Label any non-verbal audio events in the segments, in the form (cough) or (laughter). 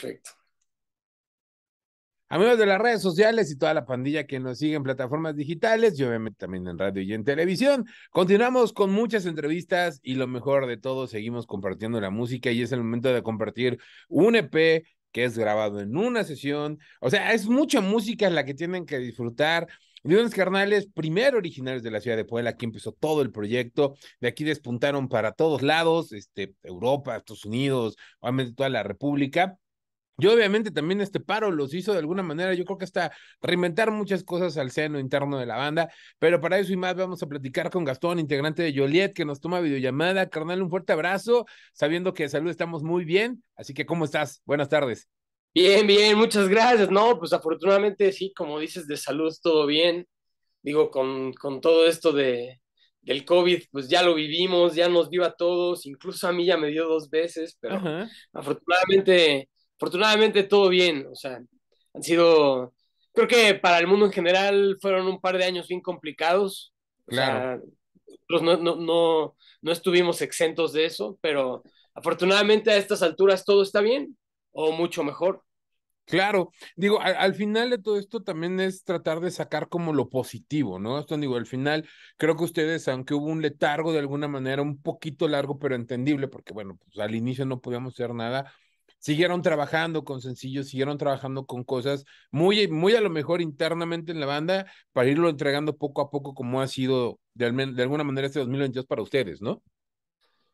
Perfecto. Amigos de las redes sociales y toda la pandilla que nos sigue en plataformas digitales y obviamente también en radio y en televisión. Continuamos con muchas entrevistas y lo mejor de todo, seguimos compartiendo la música y es el momento de compartir un EP que es grabado en una sesión. O sea, es mucha música la que tienen que disfrutar. Leones Carnales, primero originales de la ciudad de Puebla, aquí empezó todo el proyecto, de aquí despuntaron para todos lados, este, Europa, Estados Unidos, obviamente toda la República, yo obviamente también este paro los hizo de alguna manera, yo creo que hasta reinventar muchas cosas al seno interno de la banda, pero para eso y más vamos a platicar con Gastón, integrante de Joliet, que nos toma videollamada. Carnal, un fuerte abrazo, sabiendo que de salud estamos muy bien, así que ¿cómo estás? Buenas tardes. Bien, bien, muchas gracias. No, pues afortunadamente sí, como dices, de salud todo bien. Digo, con, con todo esto de, del COVID, pues ya lo vivimos, ya nos dio a todos, incluso a mí ya me dio dos veces, pero afortunadamente afortunadamente todo bien, o sea, han sido, creo que para el mundo en general fueron un par de años bien complicados. Claro. O sea, pues no, no, no, no estuvimos exentos de eso, pero afortunadamente a estas alturas todo está bien o mucho mejor. Claro, digo, al, final de todo esto también es tratar de sacar como lo positivo, ¿no? Esto digo, al final creo que ustedes, aunque hubo un letargo de alguna manera, un poquito largo, pero entendible, porque bueno, pues al inicio no podíamos hacer nada, siguieron trabajando con sencillos, siguieron trabajando con cosas muy, muy a lo mejor internamente en la banda para irlo entregando poco a poco como ha sido de, de alguna manera este 2022 para ustedes, ¿no?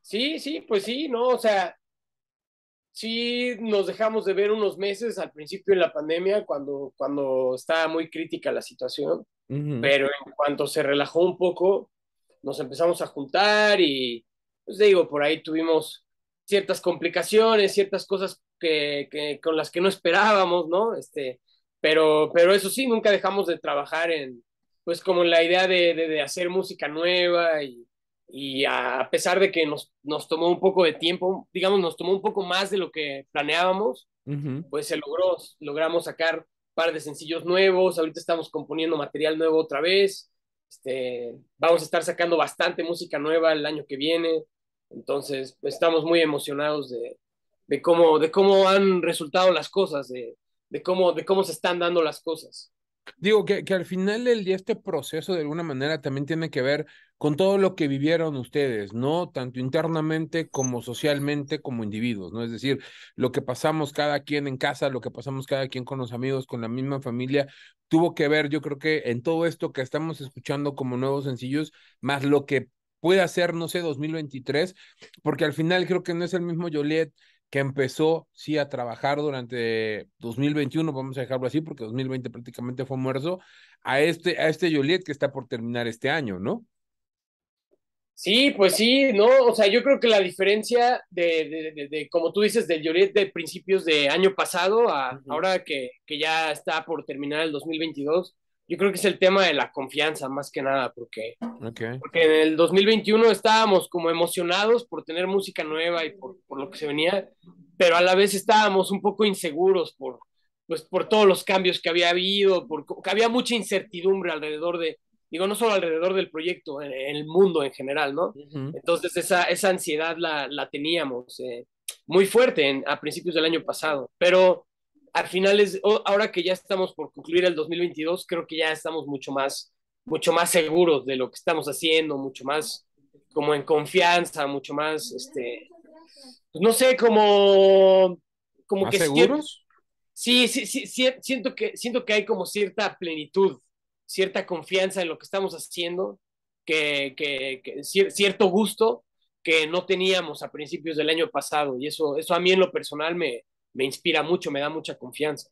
Sí, sí, pues sí, ¿no? O sea, sí nos dejamos de ver unos meses al principio de la pandemia cuando, cuando estaba muy crítica la situación, pero en cuanto se relajó un poco, nos empezamos a juntar y, pues digo, por ahí tuvimos ciertas complicaciones, ciertas cosas que, con las que no esperábamos, ¿no? Este, pero, pero eso sí, nunca dejamos de trabajar en, pues como la idea de, de, hacer música nueva y, y, a pesar de que nos, nos tomó un poco de tiempo, digamos, nos tomó un poco más de lo que planeábamos, pues se logró, logramos sacar un par de sencillos nuevos, ahorita estamos componiendo material nuevo otra vez, este, vamos a estar sacando bastante música nueva el año que viene, entonces, pues, estamos muy emocionados de, cómo, de cómo han resultado las cosas, de, cómo, de cómo se están dando las cosas. Digo que, que al final del este proceso de alguna manera también tiene que ver con todo lo que vivieron ustedes, ¿no? Tanto internamente como socialmente como individuos, ¿no? Es decir, lo que pasamos cada quien en casa, lo que pasamos cada quien con los amigos, con la misma familia, tuvo que ver, yo creo que en todo esto que estamos escuchando como nuevos sencillos, más lo que Puede ser, no sé, 2023, porque al final creo que no es el mismo Joliet que empezó, sí, a trabajar durante 2021, vamos a dejarlo así, porque 2020 prácticamente fue muerto, a este, a este Joliet que está por terminar este año, ¿no? Sí, pues sí, ¿no? O sea, yo creo que la diferencia de, de, de, como tú dices, del Joliet de principios de año pasado a ahora que, que ya está por terminar el 2022, yo creo que es el tema de la confianza más que nada, porque, porque en el 2021 estábamos como emocionados por tener música nueva y por, por, lo que se venía, pero a la vez estábamos un poco inseguros por, pues, por todos los cambios que había habido, porque había mucha incertidumbre alrededor de, digo, no solo alrededor del proyecto, en, el mundo en general, ¿no? Entonces esa, esa ansiedad la, la teníamos eh, muy fuerte a principios del año pasado, pero al final es, ahora que ya estamos por concluir el 2022, creo que ya estamos mucho más, mucho más seguros de lo que estamos haciendo, mucho más como en confianza, mucho más, este, pues no sé, como, como que seguros. Sí, sí, sí, siento que, siento que hay como cierta plenitud, cierta confianza en lo que estamos haciendo, que, cierto gusto que no teníamos a principios del año pasado y eso, eso a mí en lo personal me, me inspira mucho, me da mucha confianza.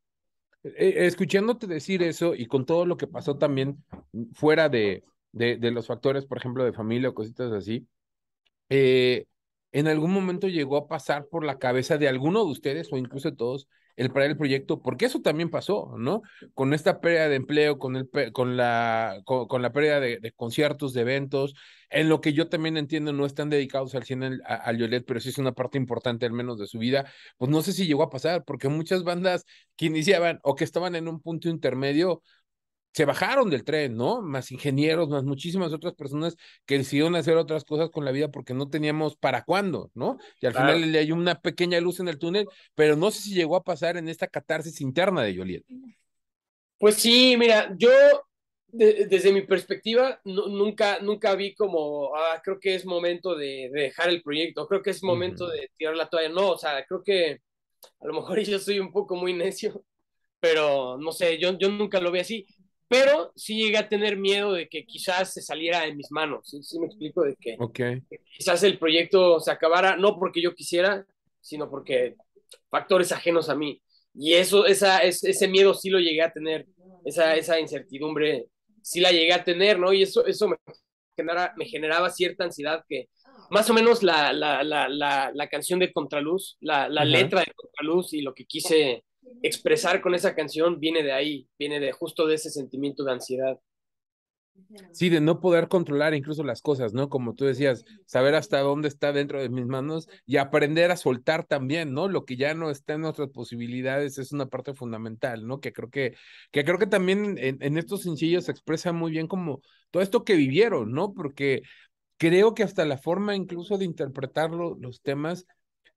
Eh, eh, escuchándote decir eso y con todo lo que pasó también fuera de, de, los factores, por ejemplo, de familia o cositas así, eh, ¿en algún momento llegó a pasar por la cabeza de alguno de ustedes o incluso de todos el el proyecto, porque eso también pasó, ¿no? Con esta pérdida de empleo, con, el, con, la, con, la pérdida de, de, conciertos, de eventos, en lo que yo también entiendo no están dedicados al cine al Violet, pero sí es una parte importante al menos de su vida, pues no sé si llegó a pasar, porque muchas bandas que iniciaban o que estaban en un punto intermedio, se bajaron del tren, ¿no? Más ingenieros, más muchísimas otras personas que decidieron hacer otras cosas con la vida porque no teníamos para cuándo, ¿no? Y al final le hay una pequeña luz en el túnel, pero no sé si llegó a pasar en esta catarsis interna de Joliet. Pues sí, mira, yo desde mi perspectiva nunca, nunca vi como, ah, creo que es momento de, dejar el proyecto, creo que es momento de tirar la toalla, no, o sea, creo que a lo mejor (laughs) yo soy un poco muy necio, pero no sé, yo, yo nunca lo vi así pero sí llegué a tener miedo de que quizás se saliera de mis manos, ¿sí, me explico? De que, quizás el proyecto se acabara, no porque yo quisiera, sino porque factores ajenos a mí. Y eso, esa, ese miedo sí lo llegué a tener, esa, incertidumbre sí la llegué a tener, ¿no? Y eso, eso me, generaba, me generaba cierta ansiedad que más o menos la, canción de Contraluz, la, letra de Contraluz y lo que quise expresar con esa canción viene de ahí, viene de justo de ese sentimiento de ansiedad. Sí, de no poder controlar incluso las cosas, ¿no? Como tú decías, saber hasta dónde está dentro de mis manos y aprender a soltar también, ¿no? Lo que ya no está en nuestras posibilidades es una parte fundamental, ¿no? Que creo que, que creo que también en, en estos sencillos se expresa muy bien como todo esto que vivieron, ¿no? Porque creo que hasta la forma incluso de interpretar los temas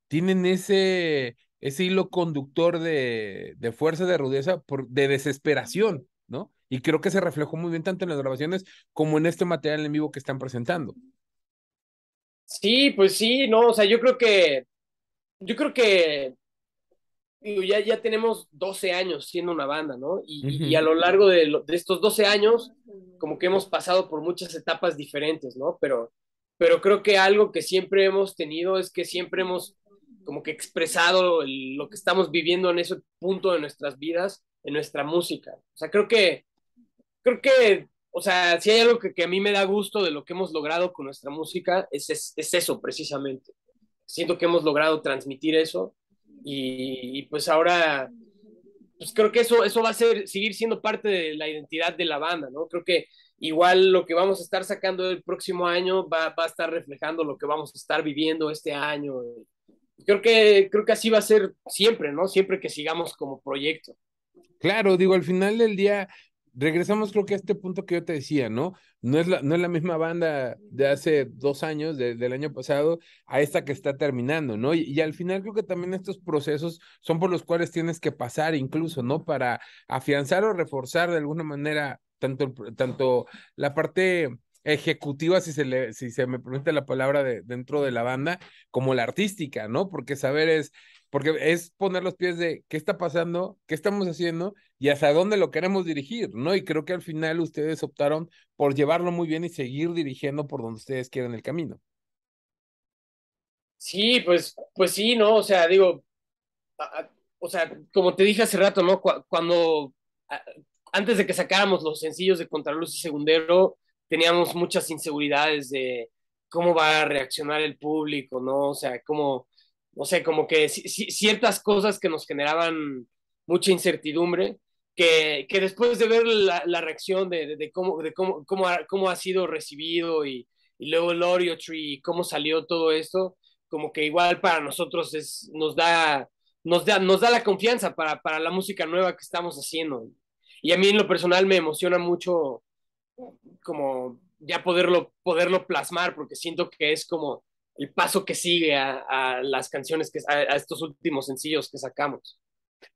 tienen ese, ese hilo conductor de, fuerza, de rudeza, de desesperación, ¿no? Y creo que se reflejó muy bien tanto en las grabaciones como en este material en vivo que están presentando. Sí, pues sí, no, o sea, yo creo que, yo creo que ya, ya tenemos 12 años siendo una banda, ¿no? Y, a lo largo de, de, estos 12 años, como que hemos pasado por muchas etapas diferentes, ¿no? Pero, pero creo que algo que siempre hemos tenido es que siempre hemos como que expresado lo que estamos viviendo en ese punto de nuestras vidas, en nuestra música. O sea, creo que, creo que, o sea, si hay algo que, a mí me da gusto de lo que hemos logrado con nuestra música, es, es, eso precisamente. Siento que hemos logrado transmitir eso y, y, pues ahora, pues creo que eso, eso va a ser, seguir siendo parte de la identidad de la banda, ¿no? Creo que igual lo que vamos a estar sacando el próximo año va, va a estar reflejando lo que vamos a estar viviendo este año creo que, creo que así va a ser siempre, ¿no? Siempre que sigamos como proyecto. Claro, digo, al final del día, regresamos creo que a este punto que yo te decía, ¿no? No es la, no es la misma banda de hace dos años, del año pasado, a esta que está terminando, ¿no? Y, al final creo que también estos procesos son por los cuales tienes que pasar incluso, ¿no? Para afianzar o reforzar de alguna manera tanto, tanto la parte ejecutiva, si se, le, si se me permite la palabra, de, dentro de la banda, como la artística, ¿no? Porque saber es, porque es poner los pies de qué está pasando, qué estamos haciendo y hasta dónde lo queremos dirigir, ¿no? Y creo que al final ustedes optaron por llevarlo muy bien y seguir dirigiendo por donde ustedes quieran el camino. Sí, pues, pues sí, ¿no? O sea, digo, o sea, como te dije hace rato, ¿no? Cuando, antes de que sacáramos los sencillos de Contraluz y Segundero, teníamos muchas inseguridades de cómo va a reaccionar el público, ¿no? O sea, cómo, no sé, como que ciertas cosas que nos generaban mucha incertidumbre, que, que después de ver la, reacción de, cómo, de cómo, cómo, ha, sido recibido y, luego el Oreo Tree y cómo salió todo esto, como que igual para nosotros es, nos, da, nos, da, nos da la confianza para, para la música nueva que estamos haciendo. Y a mí en lo personal me emociona mucho como ya poderlo, poderlo plasmar, porque siento que es como el paso que sigue a, a las canciones, que, a, estos últimos sencillos que sacamos.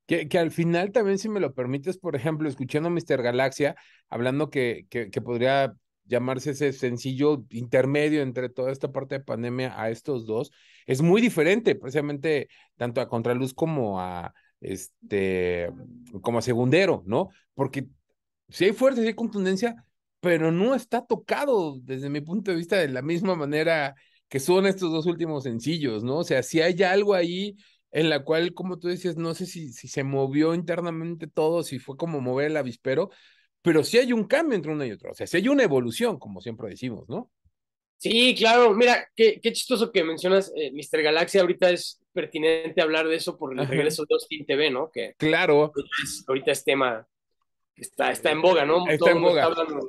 Que, que, al final también, si me lo permites, por ejemplo, escuchando a Mr. Galaxia, hablando que, que, que podría llamarse ese sencillo intermedio entre toda esta parte de pandemia a estos dos, es muy diferente, precisamente tanto a Contraluz como a este, como a Segundero, ¿no? Porque si hay fuerza, si hay contundencia, pero no está tocado desde mi punto de vista de la misma manera que son estos dos últimos sencillos, ¿no? O sea, si hay algo ahí en la cual, como tú decías, no sé si, se movió internamente todo, si fue como mover el avispero, pero sí hay un cambio entre uno y otro, o sea, si hay una evolución, como siempre decimos, ¿no? Sí, claro, mira, qué, chistoso que mencionas, eh, Mr. Galaxia, ahorita es pertinente hablar de eso por el regreso de Austin TV, ¿no? Que claro. ahorita es tema está, en boga, ¿no? Está Todo hablando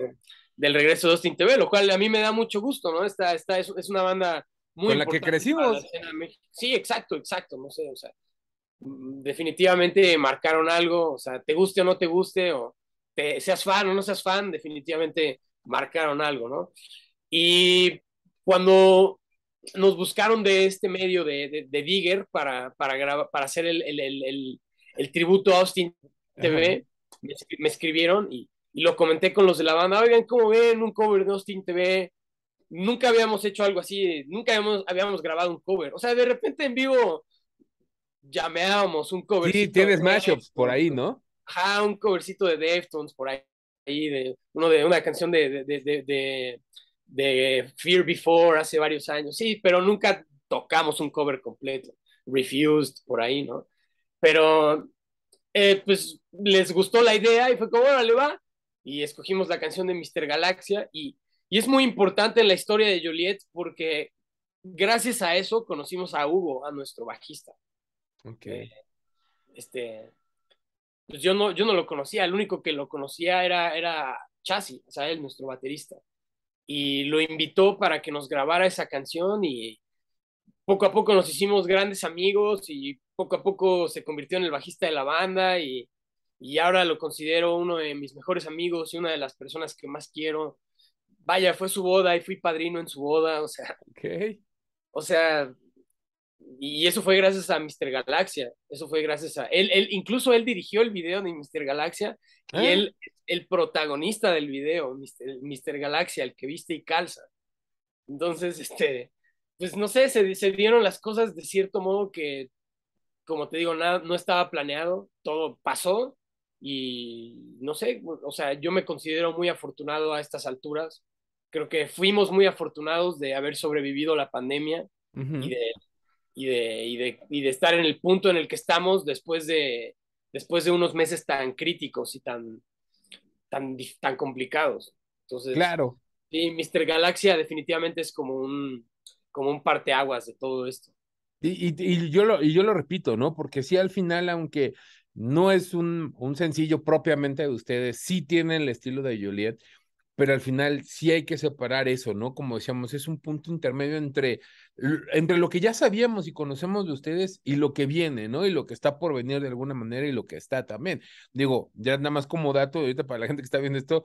del regreso de Austin TV, lo cual a mí me da mucho gusto, ¿no? está esta es, una banda muy... Con la que crecimos. sí, exacto, exacto, no sé, o sea, mm, definitivamente marcaron algo, o sea, te guste o no te guste, o seas fan o no seas fan, definitivamente marcaron algo, ¿no? Y cuando nos buscaron de este medio de, de, Digger para, para hacer el, tributo a Austin TV, me, escribieron y, lo comenté con los de la banda, oigan, ¿cómo ven un cover de Austin TV? Nunca habíamos hecho algo así, nunca habíamos, habíamos grabado un cover. O sea, de repente en vivo llameábamos un cover. Sí, tienes mashups por ahí, ¿no? Ajá, un covercito de Deftones por ahí, de, uno de una canción de, de, de Fear Before hace varios años. Sí, pero nunca tocamos un cover completo. Refused por ahí, ¿no? Pero eh, pues les gustó la idea y fue como, órale, va. Y escogimos la canción de Mr. Galaxia y, es muy importante en la historia de Joliet porque gracias a eso conocimos a Hugo, a nuestro bajista. Ok. Eh, este, pues yo no, yo no lo conocía, el único que lo conocía era, era Chassi, o sea, él, nuestro baterista. Y lo invitó para que nos grabara esa canción y, poco a poco nos hicimos grandes amigos y poco a poco se convirtió en el bajista de la banda y, ahora lo considero uno de mis mejores amigos y una de las personas que más quiero. Vaya, fue su boda y fui padrino en su boda, o sea. Okay. O sea, y eso fue gracias a Mr. Galaxia, eso fue gracias a él, incluso él dirigió el video de Mr. Galaxia y ¿Eh? él el protagonista del video, Mr. Galaxia, el que viste y calza. Entonces, este pues no sé, se, se dieron las cosas de cierto modo que, como te digo, nada, no estaba planeado, todo pasó y no sé, o sea, yo me considero muy afortunado a estas alturas. Creo que fuimos muy afortunados de haber sobrevivido la pandemia y, de, de, estar en el punto en el que estamos después de, después de unos meses tan críticos y tan, tan, tan complicados. Entonces, claro. Sí, Mr. Galaxia definitivamente es como un, como un parteaguas de todo esto. Y, y, yo lo, y yo lo repito, ¿no? Porque sí, al final, aunque no es un, un sencillo propiamente de ustedes, sí tienen el estilo de Juliet, pero al final sí hay que separar eso, ¿no? Como decíamos, es un punto intermedio entre, entre lo que ya sabíamos y conocemos de ustedes y lo que viene, ¿no? Y lo que está por venir de alguna manera y lo que está también. Digo, ya nada más como dato, ahorita para la gente que está viendo esto,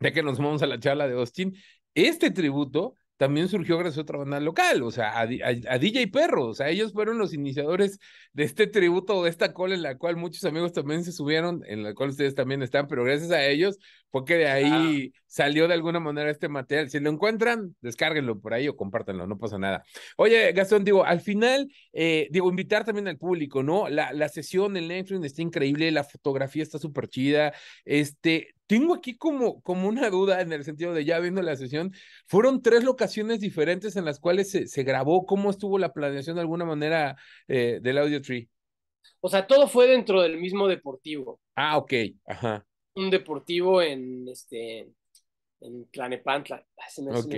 ya que nos vamos a la charla de Austin, este tributo también surgió gracias a otra banda local, o sea, a, a, DJ Perro, o sea, ellos fueron los iniciadores de este tributo, de esta cola en la cual muchos amigos también se subieron, en la cual ustedes también están, pero gracias a ellos porque de ahí salió de alguna manera este material. Si lo encuentran, descárguenlo por ahí o compártanlo, no pasa nada. Oye, Gastón, digo, al final, eh, digo, invitar también al público, ¿no? La, la sesión en Netflix está increíble, la fotografía está súper chida, este, tengo aquí como, como una duda en el sentido de ya viendo la sesión. Fueron tres locaciones diferentes en las cuales se, grabó. ¿Cómo estuvo la planeación de alguna manera eh, del Audio Tree? O sea, todo fue dentro del mismo deportivo. Ah, ok. Ajá. Un deportivo en este en Tlanepantla. ok.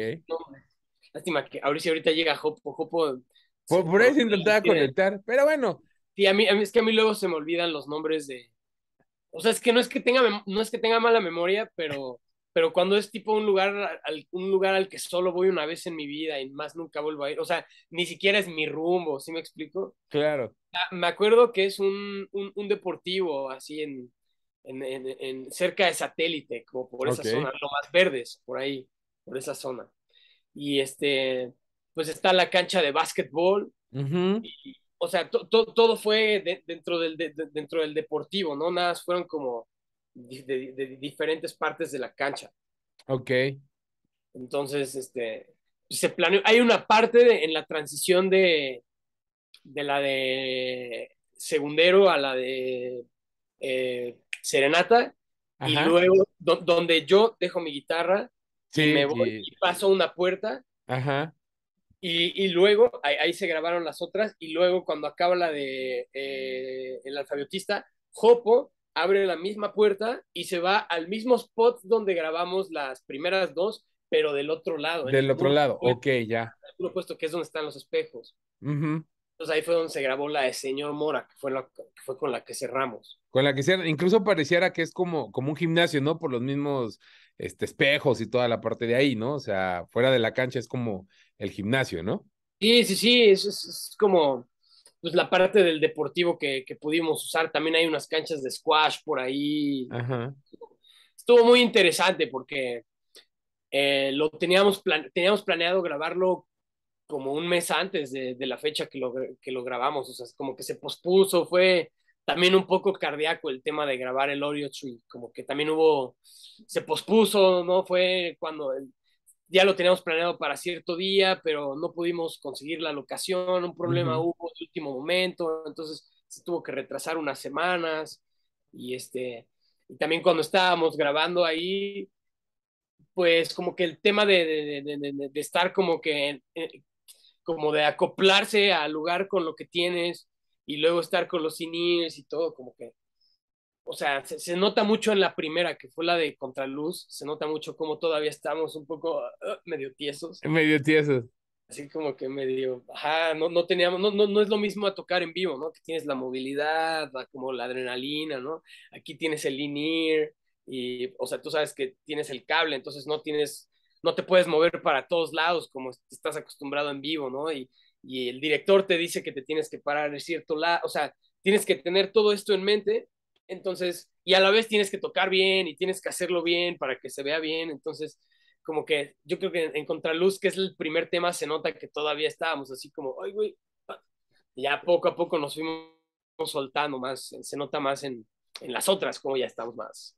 Lástima que ahorita, ahorita llega Hopo. por, ahí se intentaba conectar, pero bueno. Sí, a mí es que a mí luego se me olvidan los nombres de, o sea, es que no es que tenga, no es que tenga mala memoria, pero, pero cuando es tipo un lugar, al, un lugar al que solo voy una vez en mi vida y más nunca vuelvo a ir, o sea, ni siquiera es mi rumbo, ¿sí me explico? Claro. Ah, me acuerdo que es un, deportivo así en, en, cerca de satélite, como por esa zona, lo más Verdes, por ahí, por esa zona. Y este, pues está la cancha de básquetbol o sea, todo fue dentro, del, dentro del deportivo, ¿no? Nada, fueron como de, diferentes partes de la cancha. Ok. Entonces, este, se planeó, hay una parte en la transición de, de la de segundero a la de eh, serenata, y luego donde yo dejo mi guitarra, me voy y paso una puerta. Ajá. Y, luego, ahí, se grabaron las otras, y luego cuando acaba la de eh, El alfabetista, Jopo abre la misma puerta y se va al mismo spot donde grabamos las primeras dos, pero del otro lado. Del otro lado, ok, ya. Por supuesto que es donde están los espejos. Entonces ahí fue donde se grabó la de Señor Mora, que fue, la, que fue con la que cerramos. Con la que cerramos, incluso pareciera que es como, como un gimnasio, ¿no? Por los mismos este, espejos y toda la parte de ahí, ¿no? O sea, fuera de la cancha es como el gimnasio, ¿no? Sí, sí, sí, es, como pues, la parte del deportivo que, que, pudimos usar. También hay unas canchas de squash por ahí. Estuvo muy interesante porque eh, lo teníamos, teníamos planeado grabarlo como un mes antes de, la fecha que lo, que lo grabamos, o sea, como que se pospuso, fue también un poco cardíaco el tema de grabar el Oreo Tree, como que también hubo, se pospuso, ¿no? Fue cuando el, ya lo teníamos planeado para cierto día, pero no pudimos conseguir la locación, un problema hubo en hubo último momento, entonces se tuvo que retrasar unas semanas y este, y también cuando estábamos grabando ahí, pues como que el tema de, estar como que, eh, como de acoplarse al lugar con lo que tienes y luego estar con los CINIs y todo, como que o sea, se, nota mucho en la primera, que fue la de Contraluz, se nota mucho como todavía estamos un poco ah, medio tiesos. Medio tiesos. Así como que medio, ajá, no, no teníamos, no, no, es lo mismo a tocar en vivo, ¿no? Que tienes la movilidad, como la adrenalina, ¿no? Aquí tienes el linear y, o sea, tú sabes que tienes el cable, entonces no tienes, no te puedes mover para todos lados como estás acostumbrado en vivo, ¿no? Y, y el director te dice que te tienes que parar en cierto lado, o sea, tienes que tener todo esto en mente entonces, y a la vez tienes que tocar bien y tienes que hacerlo bien para que se vea bien. Entonces, como que yo creo que en, Contraluz, que es el primer tema, se nota que todavía estábamos así como, ay, güey, ya poco a poco nos fuimos soltando más, se nota más en las otras, como ya estamos más,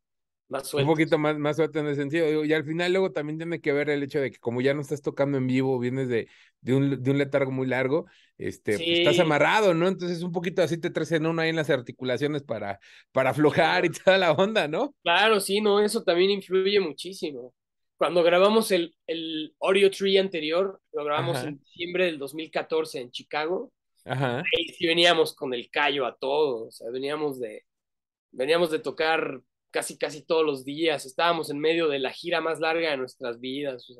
un poquito más, más suelto en ese sentido. Y al final luego también tiene que ver el hecho de que como ya no estás tocando en vivo, vienes de, de, un, letargo muy largo, este, pues, estás amarrado, ¿no? Entonces un poquito así te traes en uno ahí en las articulaciones para, para aflojar y toda la onda, ¿no? Claro, sí, no, eso también influye muchísimo. Cuando grabamos el, el Oreo Tree anterior, lo grabamos en diciembre del 2014 en Chicago. Ajá. Ahí sí veníamos con el callo a todos, o sea, veníamos de, veníamos de tocar casi, casi todos los días. Estábamos en medio de la gira más larga de nuestras vidas. O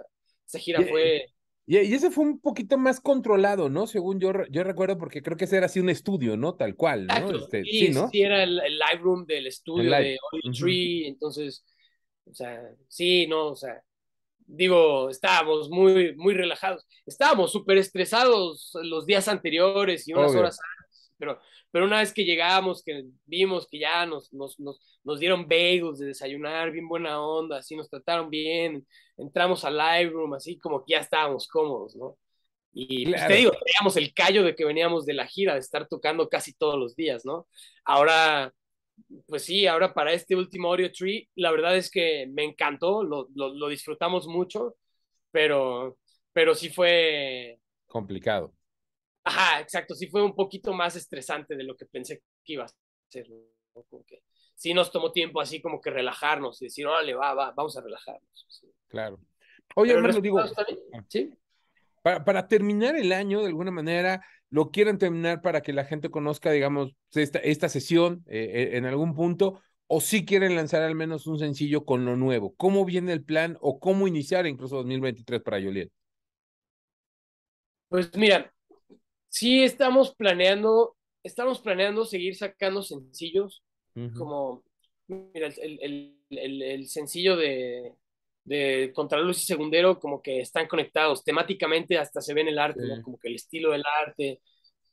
esa gira eh, fue... Y, ese fue un poquito más controlado, ¿no? Según yo, yo recuerdo, porque creo que ese era así un estudio, ¿no? Tal cual, ¿no? Este, sí, ¿no? sí, era el, live room del estudio de Old Tree, entonces, o sea, sí, no, o sea, digo, estábamos muy, muy relajados. Estábamos súper estresados los días anteriores y unas horas horas pero, pero una vez que llegamos, que vimos que ya nos, nos, dieron bagels de desayunar, bien buena onda, así nos trataron bien, entramos al live room, así como que ya estábamos cómodos, ¿no? Y pues, te digo, teníamos el callo de que veníamos de la gira, de estar tocando casi todos los días, ¿no? Ahora, pues sí, ahora para este último Audio Tree, la verdad es que me encantó, lo, lo disfrutamos mucho, pero, pero sí fue... Complicado. Ajá, exacto, sí fue un poquito más estresante de lo que pensé que iba a ser. ¿no? que sí nos tomó tiempo así como que relajarnos y decir, órale, va, vamos a relajarnos. Claro. Oye, hermano, digo, ah. para, terminar el año, de alguna manera, lo quieren terminar para que la gente conozca, digamos, esta, esta sesión eh, eh, en algún punto, o si sí quieren lanzar al menos un sencillo con lo nuevo. ¿Cómo viene el plan o cómo iniciar incluso 2023 para Juliet? Pues mira, sí estamos planeando, estamos planeando seguir sacando sencillos, como, el, sencillo de, de Contraluz y Segundero, como que están conectados, temáticamente hasta se ve en el arte, como que el estilo del arte,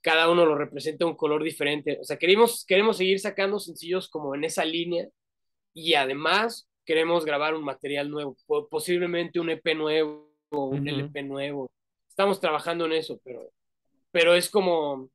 cada uno lo representa un color diferente, o sea, queremos, queremos seguir sacando sencillos como en esa línea, y además queremos grabar un material nuevo, posiblemente un EP nuevo, un LP nuevo, estamos trabajando en eso, pero pero es como,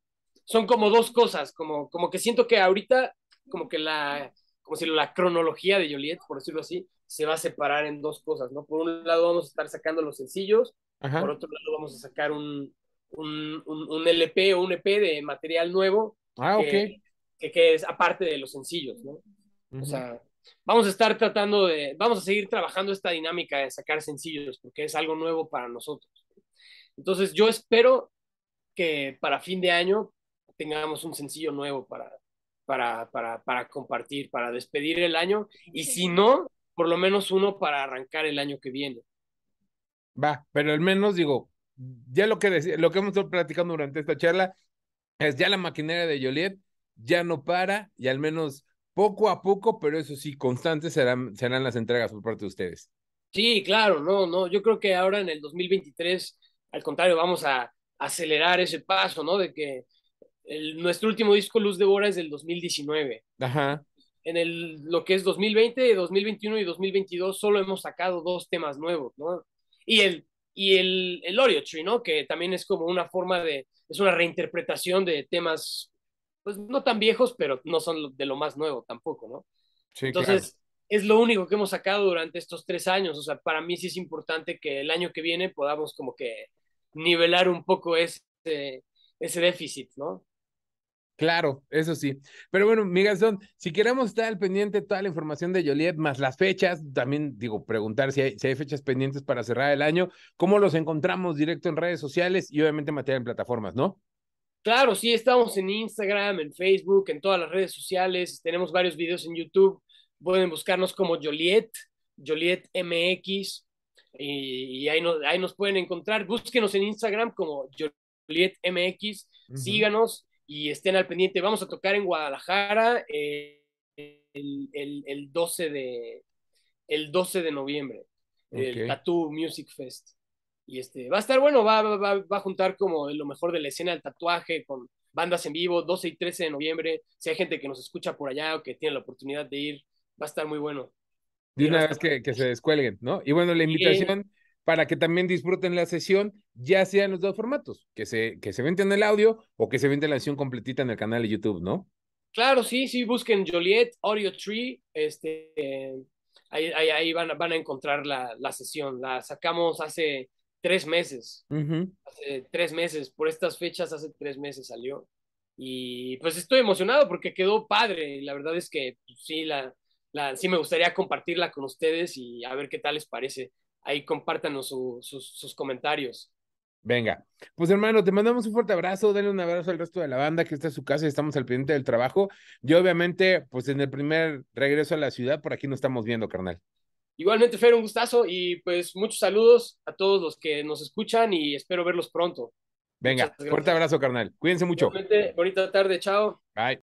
son como dos cosas, como, como que siento que ahorita, como que la, como si la cronología de Joliet, por decirlo así, se va a separar en dos cosas, ¿no? Por un lado vamos a estar sacando los sencillos, por otro lado vamos a sacar un, un, un, un, LP o un EP de material nuevo. Ah, que, que, es aparte de los sencillos, ¿no? O sea, vamos a estar tratando de, vamos a seguir trabajando esta dinámica de sacar sencillos, porque es algo nuevo para nosotros. Entonces, yo espero que para fin de año tengamos un sencillo nuevo para, para, para, para compartir, para despedir el año y si no, por lo menos uno para arrancar el año que viene. Va, pero al menos digo, ya lo que, lo que hemos estado platicando durante esta charla es ya la maquinaria de Joliet ya no para y al menos poco a poco, pero eso sí, constantes serán, serán las entregas por parte de ustedes. Sí, claro, no, no, yo creo que ahora en el 2023, al contrario, vamos a, acelerar ese paso, ¿no? De que nuestro último disco Luz de Bora es del 2019. Ajá. En el, lo que es 2020, 2021 y 2022 solo hemos sacado dos temas nuevos, ¿no? Y el, y el, el Oreo Tree, ¿no? Que también es como una forma de, es una reinterpretación de temas, pues no tan viejos, pero no son de lo más nuevo tampoco, ¿no? Sí, Entonces, es lo único que hemos sacado durante estos tres años. O sea, para mí sí es importante que el año que viene podamos como que nivelar un poco ese, ese déficit, ¿no? Claro, eso sí. Pero bueno, Miguel son, si queremos estar al pendiente toda la información de Joliet, más las fechas, también digo, preguntar si hay, si hay fechas pendientes para cerrar el año, cómo los encontramos directo en redes sociales y obviamente material en plataformas, ¿no? Claro, sí, estamos en Instagram, en Facebook, en todas las redes sociales, tenemos varios videos en YouTube, pueden buscarnos como Joliet, Joliet MX, y, ahí, nos, ahí nos pueden encontrar. Búsquenos en Instagram como JolietMX, MX, síganos y estén al pendiente. Vamos a tocar en Guadalajara eh, el, 12 de, el 12 de noviembre, el Tattoo Music Fest. Y este, va a estar bueno, va, va a juntar como lo mejor de la escena del tatuaje con bandas en vivo, 12 y 13 de noviembre. Si hay gente que nos escucha por allá o que tiene la oportunidad de ir, va a estar muy bueno. De una vez que, que, se descuelguen, ¿no? Y bueno, la invitación para que también disfruten la sesión, ya sea en los dos formatos, que se, que se vente en el audio o que se vente la sesión completita en el canal de YouTube, ¿no? Claro, sí, sí, busquen Joliet, Audio Tree, este, eh, ahí, ahí, van, van a encontrar la, la, sesión, la sacamos hace tres meses, hace tres meses, por estas fechas hace tres meses salió, y pues estoy emocionado porque quedó padre, la verdad es que pues, sí, la, sí me gustaría compartirla con ustedes y a ver qué tal les parece. Ahí compártanos sus, comentarios. Venga, pues hermano, te mandamos un fuerte abrazo, denle un abrazo al resto de la banda que está en su casa y estamos al pendiente del trabajo. Yo obviamente, pues en el primer regreso a la ciudad, por aquí nos estamos viendo, carnal. Igualmente, Fer, un gustazo y pues muchos saludos a todos los que nos escuchan y espero verlos pronto. Venga, fuerte abrazo, carnal. Cuídense mucho. bonita tarde, chao. Bye.